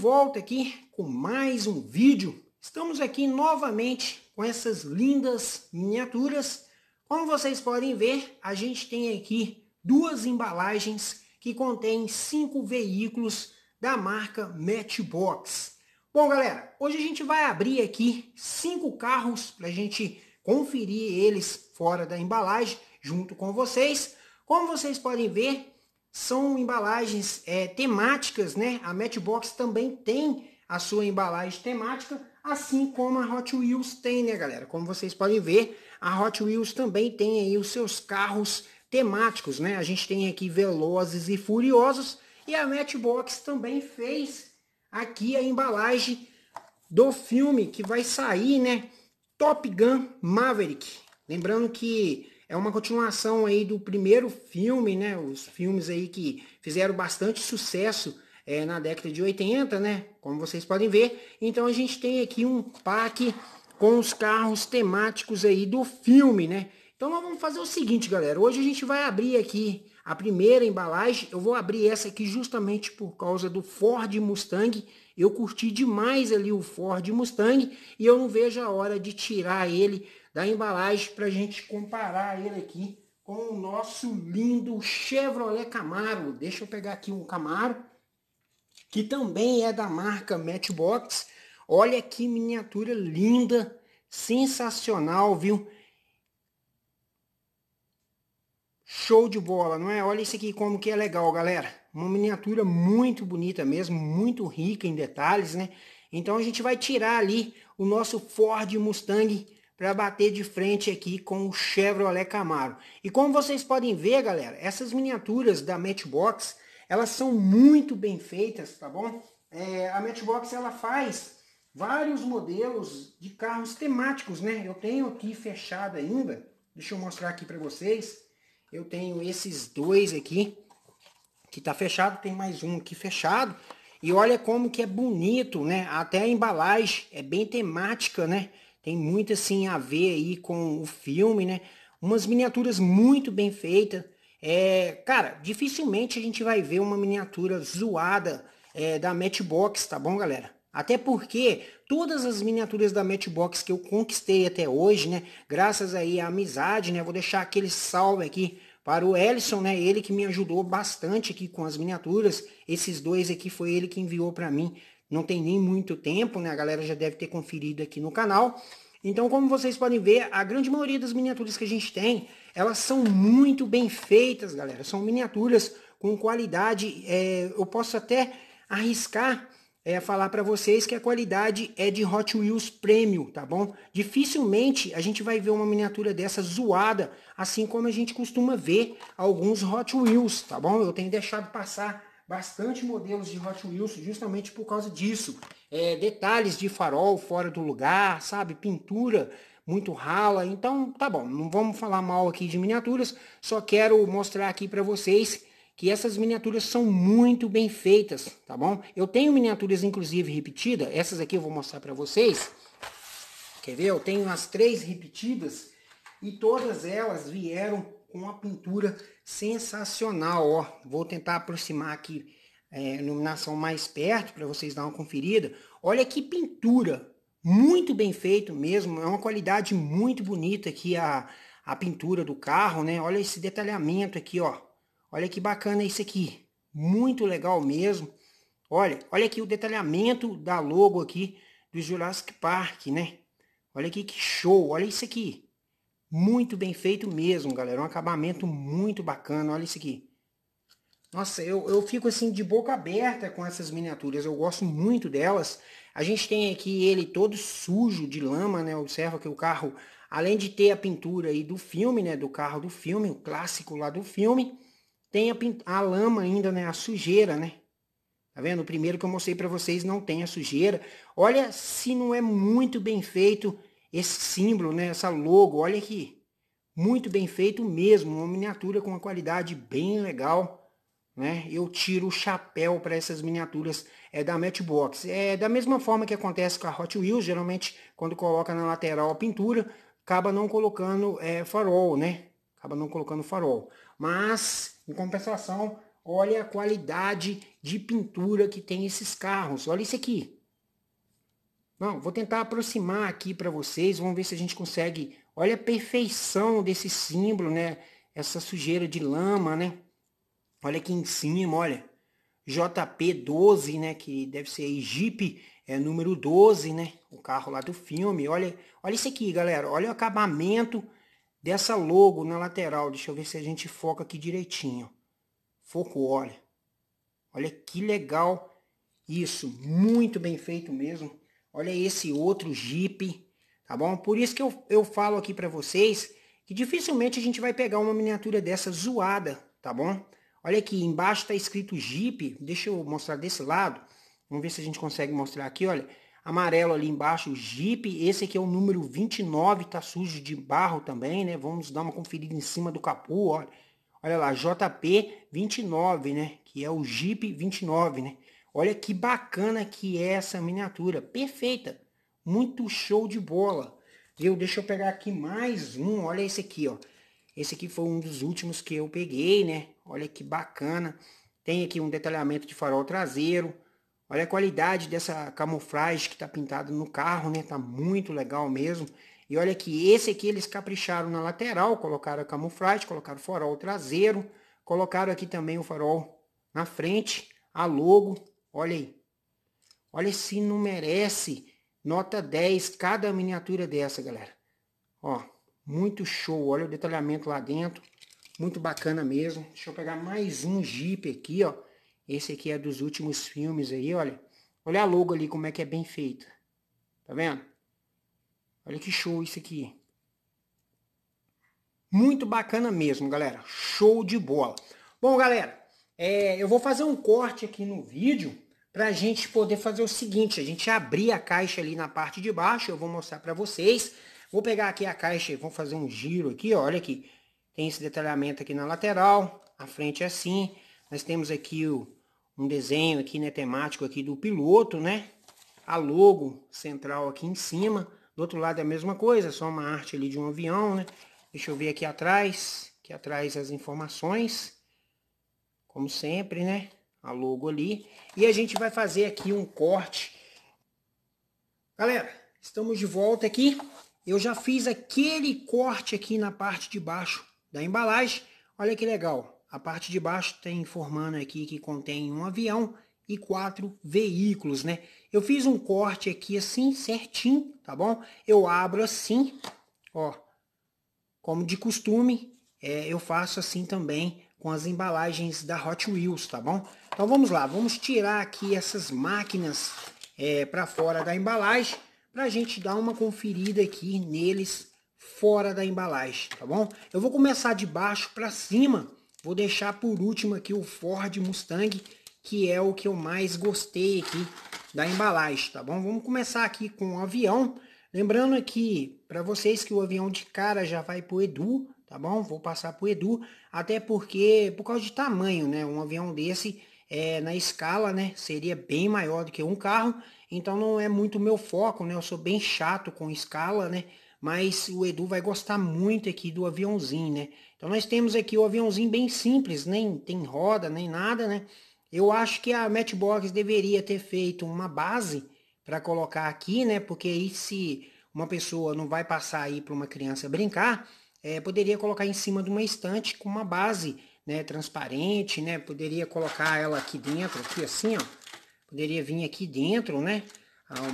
volta aqui com mais um vídeo. Estamos aqui novamente com essas lindas miniaturas. Como vocês podem ver, a gente tem aqui duas embalagens que contém cinco veículos da marca Matchbox. Bom, galera, hoje a gente vai abrir aqui cinco carros para a gente conferir eles fora da embalagem junto com vocês. Como vocês podem ver, são embalagens é, temáticas, né? A Matchbox também tem a sua embalagem temática, assim como a Hot Wheels tem, né, galera? Como vocês podem ver, a Hot Wheels também tem aí os seus carros temáticos, né? A gente tem aqui Velozes e Furiosos e a Matchbox também fez aqui a embalagem do filme que vai sair, né? Top Gun Maverick. Lembrando que é uma continuação aí do primeiro filme, né? Os filmes aí que fizeram bastante sucesso é, na década de 80, né? Como vocês podem ver. Então a gente tem aqui um pack com os carros temáticos aí do filme, né? Então nós vamos fazer o seguinte, galera. Hoje a gente vai abrir aqui a primeira embalagem. Eu vou abrir essa aqui justamente por causa do Ford Mustang. Eu curti demais ali o Ford Mustang e eu não vejo a hora de tirar ele da embalagem para a gente comparar ele aqui com o nosso lindo Chevrolet Camaro. Deixa eu pegar aqui um Camaro, que também é da marca Matchbox. Olha que miniatura linda, sensacional, viu? Show de bola, não é? Olha isso aqui como que é legal, galera. Uma miniatura muito bonita mesmo, muito rica em detalhes, né? Então a gente vai tirar ali o nosso Ford Mustang para bater de frente aqui com o Chevrolet Camaro. E como vocês podem ver, galera, essas miniaturas da Matchbox, elas são muito bem feitas, tá bom? É, a Matchbox, ela faz vários modelos de carros temáticos, né? Eu tenho aqui fechado ainda, deixa eu mostrar aqui para vocês. Eu tenho esses dois aqui, que tá fechado, tem mais um aqui fechado. E olha como que é bonito, né? Até a embalagem é bem temática, né? Tem muito assim a ver aí com o filme, né? Umas miniaturas muito bem feitas. É, cara, dificilmente a gente vai ver uma miniatura zoada é, da Matchbox, tá bom, galera? Até porque todas as miniaturas da Matchbox que eu conquistei até hoje, né? Graças aí à amizade, né? Vou deixar aquele salve aqui para o Ellison, né? Ele que me ajudou bastante aqui com as miniaturas. Esses dois aqui foi ele que enviou para mim não tem nem muito tempo, né? A galera já deve ter conferido aqui no canal. Então, como vocês podem ver, a grande maioria das miniaturas que a gente tem, elas são muito bem feitas, galera. São miniaturas com qualidade, é, eu posso até arriscar é, falar para vocês que a qualidade é de Hot Wheels Premium, tá bom? Dificilmente a gente vai ver uma miniatura dessa zoada, assim como a gente costuma ver alguns Hot Wheels, tá bom? Eu tenho deixado passar bastante modelos de Hot Wheels justamente por causa disso. É, detalhes de farol fora do lugar, sabe? Pintura muito rala. Então, tá bom, não vamos falar mal aqui de miniaturas, só quero mostrar aqui para vocês que essas miniaturas são muito bem feitas, tá bom? Eu tenho miniaturas inclusive repetidas, essas aqui eu vou mostrar para vocês. Quer ver? Eu tenho as três repetidas e todas elas vieram com uma pintura sensacional, ó. Vou tentar aproximar aqui é, a é, iluminação mais perto para vocês dar uma conferida. Olha que pintura, muito bem feito mesmo, é uma qualidade muito bonita aqui a, a pintura do carro, né? Olha esse detalhamento aqui, ó. Olha que bacana isso aqui, muito legal mesmo. Olha, olha aqui o detalhamento da logo aqui do Jurassic Park, né? Olha aqui que show, olha isso aqui. Muito bem feito mesmo, galera. Um acabamento muito bacana. Olha isso aqui. Nossa, eu, eu fico assim de boca aberta com essas miniaturas. Eu gosto muito delas. A gente tem aqui ele todo sujo de lama, né? Observa que o carro, além de ter a pintura aí do filme, né? Do carro do filme, o clássico lá do filme, tem a, a lama ainda, né? A sujeira, né? Tá vendo? O primeiro que eu mostrei para vocês não tem a sujeira. Olha se não é muito bem feito esse símbolo, né, essa logo, olha aqui. Muito bem feito mesmo, uma miniatura com uma qualidade bem legal. Né? Eu tiro o chapéu para essas miniaturas é, da Matchbox. É da mesma forma que acontece com a Hot Wheels, geralmente quando coloca na lateral a pintura, acaba não colocando é, farol, né? Acaba não colocando farol. Mas, em compensação, olha a qualidade de pintura que tem esses carros. Olha isso aqui. Não, vou tentar aproximar aqui para vocês, vamos ver se a gente consegue. Olha a perfeição desse símbolo, né? Essa sujeira de lama, né? Olha aqui em cima, olha. JP12, né? Que deve ser aí, Jeep é, número 12, né? O carro lá do filme. Olha, olha isso aqui, galera. Olha o acabamento dessa logo na lateral. Deixa eu ver se a gente foca aqui direitinho. Foco, olha. Olha que legal isso. Muito bem feito mesmo olha esse outro Jeep, tá bom? Por isso que eu, eu falo aqui para vocês que dificilmente a gente vai pegar uma miniatura dessa zoada, tá bom? Olha aqui, embaixo está escrito Jeep, deixa eu mostrar desse lado, vamos ver se a gente consegue mostrar aqui, olha, amarelo ali embaixo, Jeep, esse aqui é o número 29, tá sujo de barro também, né? Vamos dar uma conferida em cima do capô, olha. Olha lá, JP 29, né? Que é o Jeep 29, né? Olha que bacana que é essa miniatura, perfeita, muito show de bola. Eu Deixa eu pegar aqui mais um, olha esse aqui, ó. Esse aqui foi um dos últimos que eu peguei, né? Olha que bacana. Tem aqui um detalhamento de farol traseiro. Olha a qualidade dessa camuflagem que está pintada no carro, né? Tá muito legal mesmo. E olha que esse aqui eles capricharam na lateral, colocaram a camuflagem, colocaram o farol traseiro, colocaram aqui também o farol na frente, a logo, Olha aí. Olha se não merece nota 10 cada miniatura dessa, galera. Ó, muito show. Olha o detalhamento lá dentro. Muito bacana mesmo. Deixa eu pegar mais um Jeep aqui, ó. Esse aqui é dos últimos filmes aí, olha. Olha a logo ali, como é que é bem feita. Tá vendo? Olha que show isso aqui. Muito bacana mesmo, galera. Show de bola. Bom, galera, é, eu vou fazer um corte aqui no vídeo para a gente poder fazer o seguinte, a gente abrir a caixa ali na parte de baixo, eu vou mostrar para vocês. Vou pegar aqui a caixa e vou fazer um giro aqui, olha aqui. Tem esse detalhamento aqui na lateral, a frente é assim. Nós temos aqui o, um desenho aqui, né, temático aqui do piloto, né? A logo central aqui em cima. Do outro lado é a mesma coisa, só uma arte ali de um avião, né? Deixa eu ver aqui atrás, aqui atrás as informações como sempre, né? A logo ali. E a gente vai fazer aqui um corte. Galera, estamos de volta aqui. Eu já fiz aquele corte aqui na parte de baixo da embalagem. Olha que legal. A parte de baixo tem informando aqui que contém um avião e quatro veículos, né? Eu fiz um corte aqui assim, certinho, tá bom? Eu abro assim, ó, como de costume, é, eu faço assim também com as embalagens da Hot Wheels, tá bom? Então vamos lá, vamos tirar aqui essas máquinas é, para fora da embalagem para a gente dar uma conferida aqui neles fora da embalagem, tá bom? Eu vou começar de baixo para cima, vou deixar por último aqui o Ford Mustang, que é o que eu mais gostei aqui da embalagem, tá bom? Vamos começar aqui com o avião, lembrando aqui para vocês que o avião de cara já vai pro Edu, tá bom? Vou passar pro Edu, até porque, por causa de tamanho, né? Um avião desse, é, na escala, né? Seria bem maior do que um carro, então não é muito meu foco, né? Eu sou bem chato com escala, né? Mas o Edu vai gostar muito aqui do aviãozinho, né? Então nós temos aqui o aviãozinho bem simples, nem tem roda, nem nada, né? Eu acho que a Matchbox deveria ter feito uma base para colocar aqui, né? Porque aí se uma pessoa não vai passar aí para uma criança brincar, é, poderia colocar em cima de uma estante com uma base né, transparente, né? Poderia colocar ela aqui dentro, aqui assim, ó. Poderia vir aqui dentro, né?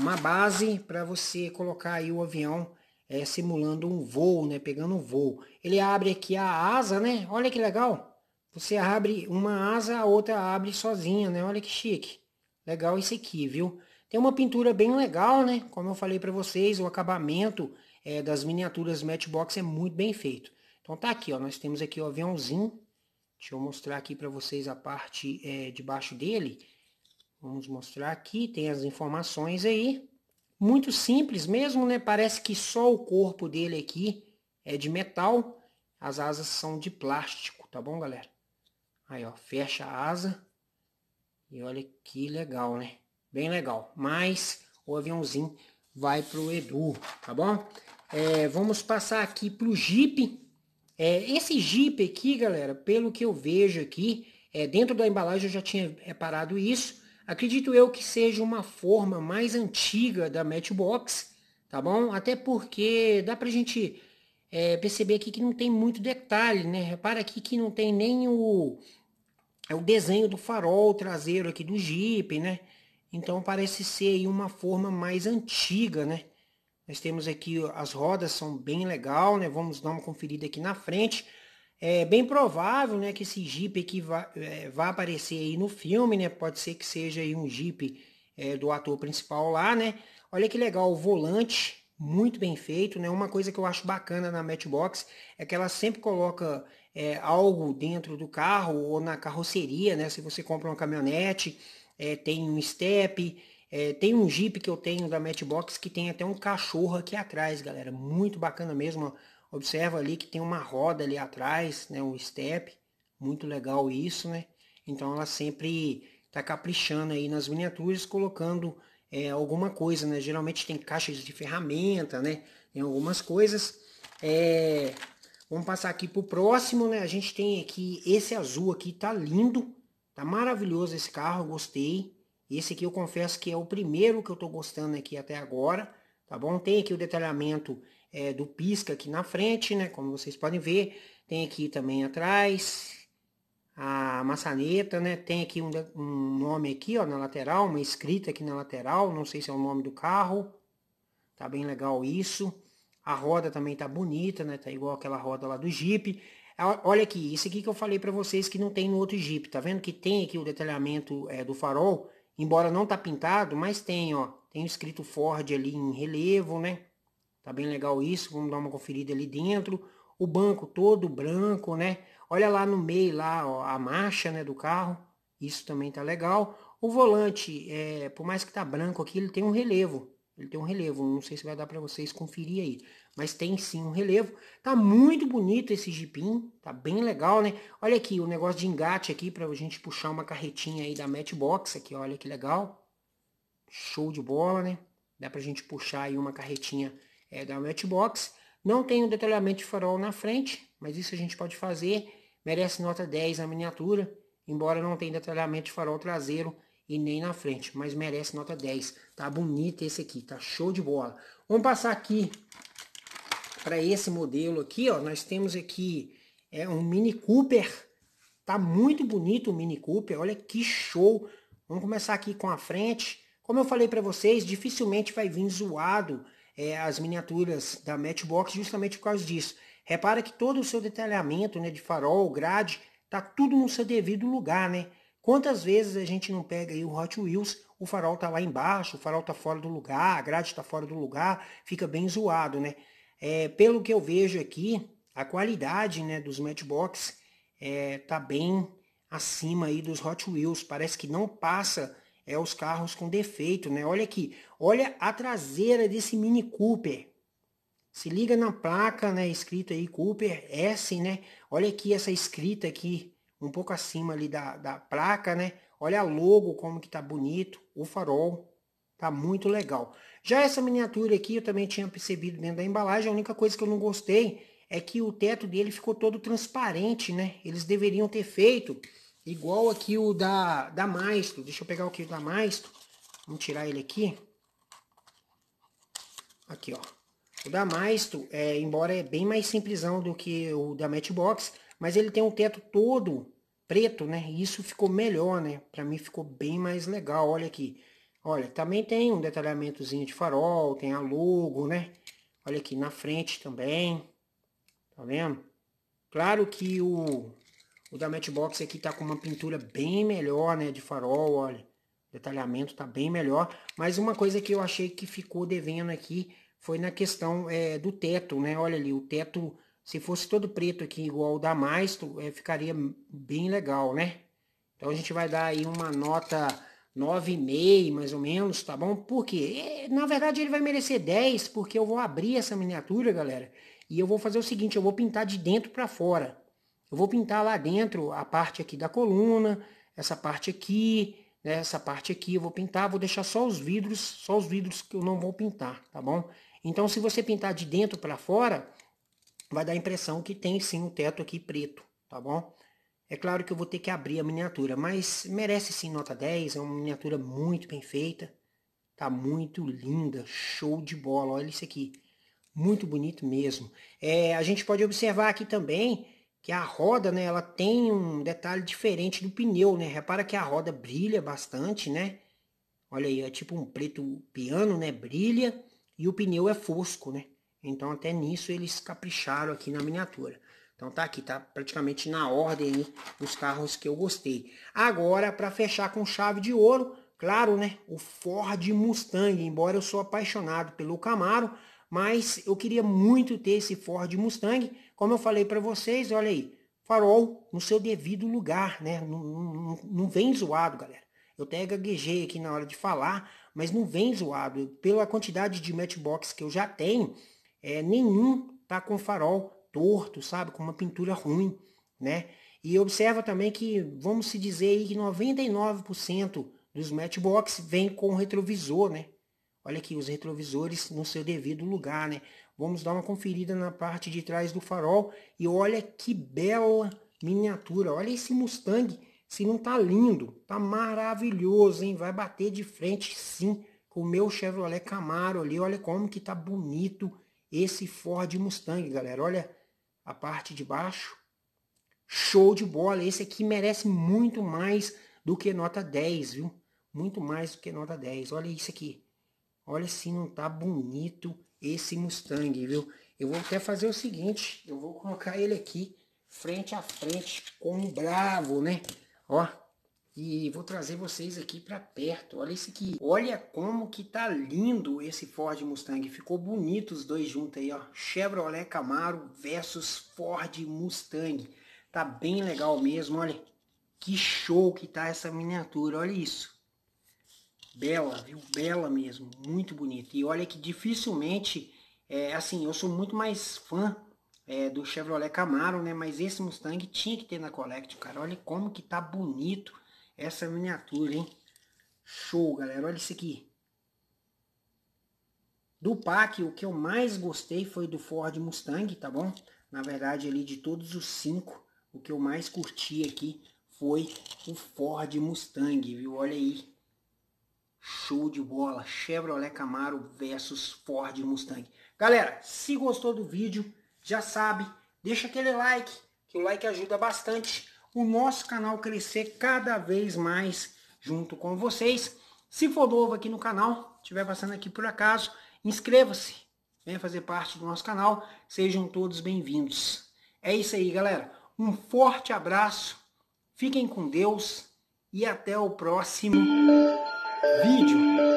Uma base para você colocar aí o avião é, simulando um voo, né? Pegando um voo. Ele abre aqui a asa, né? Olha que legal. Você abre uma asa, a outra abre sozinha, né? Olha que chique. Legal esse aqui, viu? Tem uma pintura bem legal, né? Como eu falei para vocês, o acabamento é, das miniaturas Matchbox é muito bem feito. Então tá aqui, ó, nós temos aqui o aviãozinho. Deixa eu mostrar aqui para vocês a parte é, de baixo dele. Vamos mostrar aqui, tem as informações aí. Muito simples mesmo, né? Parece que só o corpo dele aqui é de metal. As asas são de plástico, tá bom, galera? Aí, ó, fecha a asa. E olha que legal, né? Bem legal. Mas o aviãozinho vai pro Edu, tá bom? É, vamos passar aqui para o Jeep. É, esse Jeep aqui, galera, pelo que eu vejo aqui, é, dentro da embalagem eu já tinha reparado isso. Acredito eu que seja uma forma mais antiga da Matchbox, tá bom? Até porque dá pra gente é, perceber aqui que não tem muito detalhe, né? Repara aqui que não tem nem o, é o desenho do farol traseiro aqui do Jeep, né? Então parece ser uma forma mais antiga, né? Nós temos aqui as rodas são bem legal, né? Vamos dar uma conferida aqui na frente. É bem provável, né, que esse Jeep aqui vá, é, vá aparecer aí no filme, né? Pode ser que seja aí um Jeep é, do ator principal lá, né? Olha que legal, o volante muito bem feito, né? Uma coisa que eu acho bacana na Matchbox é que ela sempre coloca é, algo dentro do carro ou na carroceria, né? Se você compra uma caminhonete, é, tem um step, é, tem um Jeep que eu tenho da Matchbox que tem até um cachorro aqui atrás, galera. Muito bacana mesmo. Observa ali que tem uma roda ali atrás, né? Um step. Muito legal isso, né? Então ela sempre tá caprichando aí nas miniaturas, colocando é, alguma coisa, né? Geralmente tem caixas de ferramenta, né? Tem algumas coisas. É... Vamos passar aqui pro próximo, né? A gente tem aqui esse azul aqui, tá lindo. Tá maravilhoso esse carro, gostei. Esse aqui eu confesso que é o primeiro que eu estou gostando aqui até agora, tá bom? Tem aqui o detalhamento é, do pisca aqui na frente, né? Como vocês podem ver, tem aqui também atrás a maçaneta, né? Tem aqui um, um nome aqui, ó, na lateral, uma escrita aqui na lateral, não sei se é o nome do carro. Tá bem legal isso. A roda também tá bonita, né? Tá igual aquela roda lá do Jeep. Olha aqui, isso aqui que eu falei para vocês que não tem no outro Jeep, tá vendo? Que tem aqui o detalhamento é, do farol, Embora não tá pintado, mas tem, ó. Tem escrito Ford ali em relevo, né? Tá bem legal isso. Vamos dar uma conferida ali dentro. O banco todo branco, né? Olha lá no meio, lá, ó, a marcha, né, do carro. Isso também tá legal. O volante, é, por mais que tá branco aqui, ele tem um relevo. Ele tem um relevo, não sei se vai dar para vocês conferir aí, mas tem sim um relevo. Tá muito bonito esse jipim, tá bem legal, né? Olha aqui o negócio de engate aqui para a gente puxar uma carretinha aí da Matchbox aqui, olha que legal. Show de bola, né? Dá para a gente puxar aí uma carretinha é, da Matchbox. Não tem o um detalhamento de farol na frente, mas isso a gente pode fazer. Merece nota 10 na miniatura, embora não tenha detalhamento de farol traseiro e nem na frente, mas merece nota 10. Tá bonito esse aqui, tá show de bola. Vamos passar aqui para esse modelo aqui, ó. Nós temos aqui é um Mini Cooper. Tá muito bonito o Mini Cooper, olha que show. Vamos começar aqui com a frente. Como eu falei para vocês, dificilmente vai vir zoado é, as miniaturas da Matchbox justamente por causa disso. Repara que todo o seu detalhamento né, de farol, grade, tá tudo no seu devido lugar, né? Quantas vezes a gente não pega aí o Hot Wheels, o farol tá lá embaixo, o farol tá fora do lugar, a grade tá fora do lugar, fica bem zoado, né? É, pelo que eu vejo aqui, a qualidade né, dos Matchbox é, tá bem acima aí dos Hot Wheels. Parece que não passa é os carros com defeito, né? Olha aqui, olha a traseira desse Mini Cooper. Se liga na placa, né? Escrito aí Cooper S, né? Olha aqui essa escrita aqui um pouco acima ali da, da placa, né? Olha a logo, como que tá bonito, o farol, tá muito legal. Já essa miniatura aqui eu também tinha percebido dentro da embalagem, a única coisa que eu não gostei é que o teto dele ficou todo transparente, né? Eles deveriam ter feito igual aqui o da, da Maestro, deixa eu pegar o que é da Maestro, vamos tirar ele aqui. Aqui, ó. O da Maestro, é, embora é bem mais simplesão do que o da Matchbox, mas ele tem um teto todo preto, né? E isso ficou melhor, né? Para mim ficou bem mais legal. Olha aqui. Olha, também tem um detalhamentozinho de farol, tem a logo, né? Olha aqui na frente também. Tá vendo? Claro que o, o da Matchbox aqui tá com uma pintura bem melhor, né? De farol, olha. O detalhamento tá bem melhor. Mas uma coisa que eu achei que ficou devendo aqui foi na questão é, do teto, né? Olha ali, o teto se fosse todo preto aqui igual o da Maestro, é, ficaria bem legal, né? Então a gente vai dar aí uma nota 9,5 mais ou menos, tá bom? Porque, é, na verdade, ele vai merecer 10, porque eu vou abrir essa miniatura, galera, e eu vou fazer o seguinte, eu vou pintar de dentro para fora. Eu vou pintar lá dentro a parte aqui da coluna, essa parte aqui, né, essa parte aqui eu vou pintar, vou deixar só os vidros, só os vidros que eu não vou pintar, tá bom? Então, se você pintar de dentro para fora, vai dar a impressão que tem sim um teto aqui preto, tá bom? É claro que eu vou ter que abrir a miniatura, mas merece sim nota 10, é uma miniatura muito bem feita, tá muito linda, show de bola, olha isso aqui, muito bonito mesmo. É, a gente pode observar aqui também que a roda, né, ela tem um detalhe diferente do pneu, né, repara que a roda brilha bastante, né, olha aí, é tipo um preto piano, né, brilha, e o pneu é fosco, né, então até nisso eles capricharam aqui na miniatura. Então tá aqui, tá praticamente na ordem aí os carros que eu gostei. Agora, para fechar com chave de ouro, claro, né? O Ford Mustang, embora eu sou apaixonado pelo Camaro, mas eu queria muito ter esse Ford Mustang. Como eu falei para vocês, olha aí, farol no seu devido lugar, né? Não, não, não vem zoado, galera. Eu até gaguejei aqui na hora de falar, mas não vem zoado. Pela quantidade de matchbox que eu já tenho, é, nenhum tá com farol torto, sabe, com uma pintura ruim, né? E observa também que, vamos se dizer aí que 99% dos matchbox vem com retrovisor, né? Olha aqui os retrovisores no seu devido lugar, né? Vamos dar uma conferida na parte de trás do farol e olha que bela miniatura. Olha esse Mustang, se não tá lindo, tá maravilhoso, hein? Vai bater de frente sim com o meu Chevrolet Camaro ali. Olha como que tá bonito esse Ford Mustang, galera. Olha a parte de baixo. Show de bola. Esse aqui merece muito mais do que nota 10, viu? Muito mais do que nota 10. Olha isso aqui. Olha se não tá bonito esse Mustang, viu? Eu vou até fazer o seguinte, eu vou colocar ele aqui frente a frente com o Bravo, né? Ó, e vou trazer vocês aqui para perto. Olha esse aqui. Olha como que tá lindo esse Ford Mustang. Ficou bonito os dois juntos aí, ó. Chevrolet Camaro versus Ford Mustang. Tá bem legal mesmo, olha. Que show que tá essa miniatura, olha isso. Bela, viu? Bela mesmo, muito bonita. E olha que dificilmente, é, assim, eu sou muito mais fã é, do Chevrolet Camaro, né? Mas esse Mustang tinha que ter na Collect, cara. Olha como que tá bonito essa é miniatura, hein? Show, galera. Olha isso aqui. Do pack, o que eu mais gostei foi do Ford Mustang, tá bom? Na verdade, ali de todos os cinco, o que eu mais curti aqui foi o Ford Mustang, viu? Olha aí. Show de bola. Chevrolet Camaro versus Ford Mustang. Galera, se gostou do vídeo, já sabe, deixa aquele like, que o like ajuda bastante o nosso canal crescer cada vez mais junto com vocês. Se for novo aqui no canal, estiver passando aqui por acaso, inscreva-se, venha fazer parte do nosso canal, sejam todos bem-vindos. É isso aí, galera. Um forte abraço, fiquem com Deus e até o próximo vídeo.